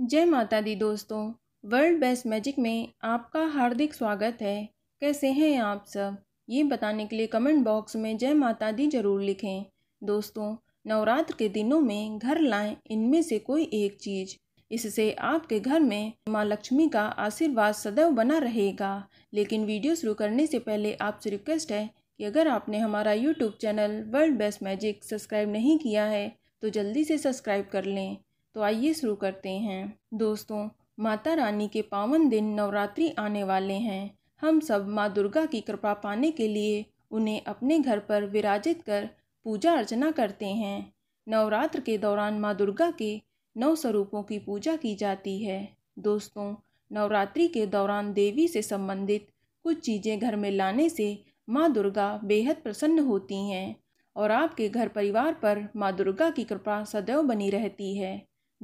जय माता दी दोस्तों वर्ल्ड बेस्ट मैजिक में आपका हार्दिक स्वागत है कैसे हैं आप सब ये बताने के लिए कमेंट बॉक्स में जय माता दी ज़रूर लिखें दोस्तों नवरात्र के दिनों में घर लाएं इनमें से कोई एक चीज़ इससे आपके घर में माँ लक्ष्मी का आशीर्वाद सदैव बना रहेगा लेकिन वीडियो शुरू करने से पहले आपसे रिक्वेस्ट है कि अगर आपने हमारा YouTube channel world best magic subscribe नहीं किया है तो जल्दी से सब्सक्राइब कर लें तो आइए शुरू करते हैं दोस्तों माता रानी के पावन दिन नवरात्रि आने वाले हैं हम सब माँ दुर्गा की कृपा पाने के लिए उन्हें अपने घर पर विराजित कर पूजा अर्चना करते हैं नवरात्र के दौरान माँ दुर्गा के नौ स्वरूपों की पूजा की जाती है दोस्तों नवरात्रि के दौरान देवी से संबंधित कुछ चीज़ें घर में लाने से माँ दुर्गा बेहद प्रसन्न होती हैं और आपके घर परिवार पर माँ दुर्गा की कृपा सदैव बनी रहती है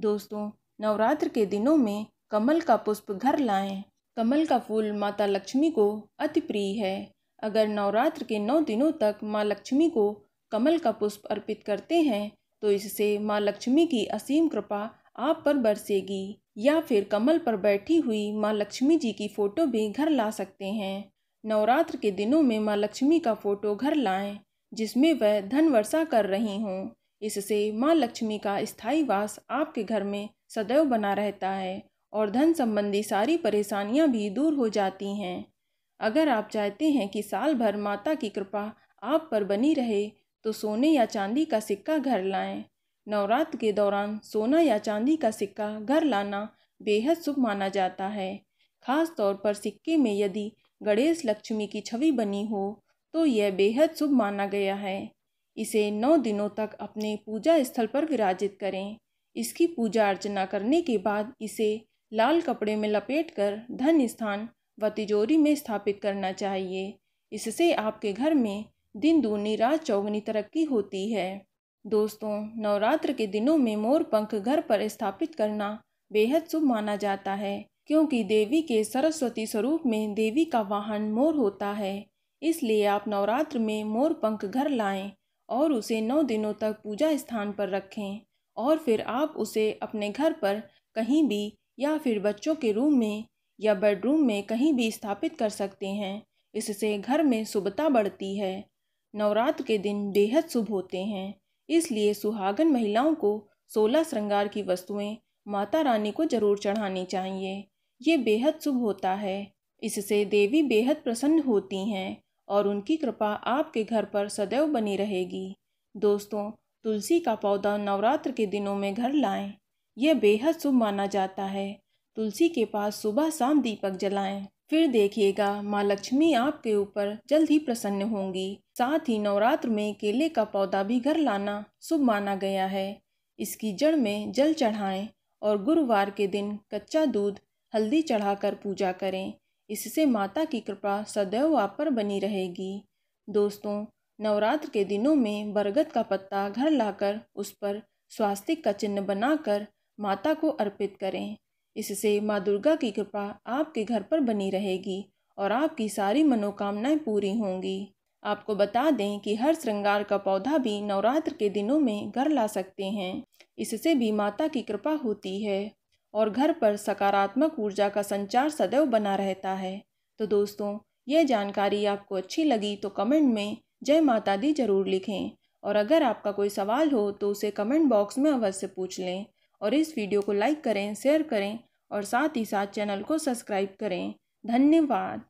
दोस्तों नवरात्र के दिनों में कमल का पुष्प घर लाएं कमल का फूल माता लक्ष्मी को अति प्रिय है अगर नवरात्र के नौ दिनों तक माँ लक्ष्मी को कमल का पुष्प अर्पित करते हैं तो इससे माँ लक्ष्मी की असीम कृपा आप पर बरसेगी या फिर कमल पर बैठी हुई माँ लक्ष्मी जी की फ़ोटो भी घर ला सकते हैं नवरात्र के दिनों में माँ लक्ष्मी का फ़ोटो घर लाएं जिसमें वह धन वर्षा कर रही हों इससे माँ लक्ष्मी का स्थायी वास आपके घर में सदैव बना रहता है और धन संबंधी सारी परेशानियाँ भी दूर हो जाती हैं अगर आप चाहते हैं कि साल भर माता की कृपा आप पर बनी रहे तो सोने या चांदी का सिक्का घर लाएं। नवरात्र के दौरान सोना या चांदी का सिक्का घर लाना बेहद शुभ माना जाता है खास तौर पर सिक्के में यदि गणेश लक्ष्मी की छवि बनी हो तो यह बेहद शुभ माना गया है इसे नौ दिनों तक अपने पूजा स्थल पर विराजित करें इसकी पूजा अर्चना करने के बाद इसे लाल कपड़े में लपेटकर धन स्थान व तिजोरी में स्थापित करना चाहिए इससे आपके घर में दिन दूनी रात चौगनी तरक्की होती है दोस्तों नवरात्र के दिनों में मोर पंख घर पर स्थापित करना बेहद शुभ माना जाता है क्योंकि देवी के सरस्वती स्वरूप में देवी का वाहन मोर होता है इसलिए आप नवरात्र में मोर पंख घर लाएं और उसे नौ दिनों तक पूजा स्थान पर रखें और फिर आप उसे अपने घर पर कहीं भी या फिर बच्चों के रूम में या बेडरूम में कहीं भी स्थापित कर सकते हैं इससे घर में शुभता बढ़ती है नवरात्र के दिन बेहद शुभ होते हैं इसलिए सुहागन महिलाओं को सोलह श्रृंगार की वस्तुएं माता रानी को जरूर चढ़ानी चाहिए ये बेहद शुभ होता है इससे देवी बेहद प्रसन्न होती हैं और उनकी कृपा आपके घर पर सदैव बनी रहेगी दोस्तों तुलसी का पौधा नवरात्र के दिनों में घर लाएं। यह बेहद शुभ माना जाता है तुलसी के पास सुबह शाम दीपक जलाएं। फिर देखिएगा माँ लक्ष्मी आपके ऊपर जल्द ही प्रसन्न होंगी साथ ही नवरात्र में केले का पौधा भी घर लाना शुभ माना गया है इसकी जड़ में जल चढ़ाएं और गुरुवार के दिन कच्चा दूध हल्दी चढ़ाकर पूजा करें इससे माता की कृपा सदैव आप पर बनी रहेगी दोस्तों नवरात्र के दिनों में बरगद का पत्ता घर लाकर उस पर स्वास्तिक का चिन्ह बनाकर माता को अर्पित करें इससे माँ दुर्गा की कृपा आपके घर पर बनी रहेगी और आपकी सारी मनोकामनाएं पूरी होंगी आपको बता दें कि हर श्रृंगार का पौधा भी नवरात्र के दिनों में घर ला सकते हैं इससे भी माता की कृपा होती है और घर पर सकारात्मक ऊर्जा का संचार सदैव बना रहता है तो दोस्तों यह जानकारी आपको अच्छी लगी तो कमेंट में जय माता दी जरूर लिखें और अगर आपका कोई सवाल हो तो उसे कमेंट बॉक्स में अवश्य पूछ लें और इस वीडियो को लाइक करें शेयर करें और साथ ही साथ चैनल को सब्सक्राइब करें धन्यवाद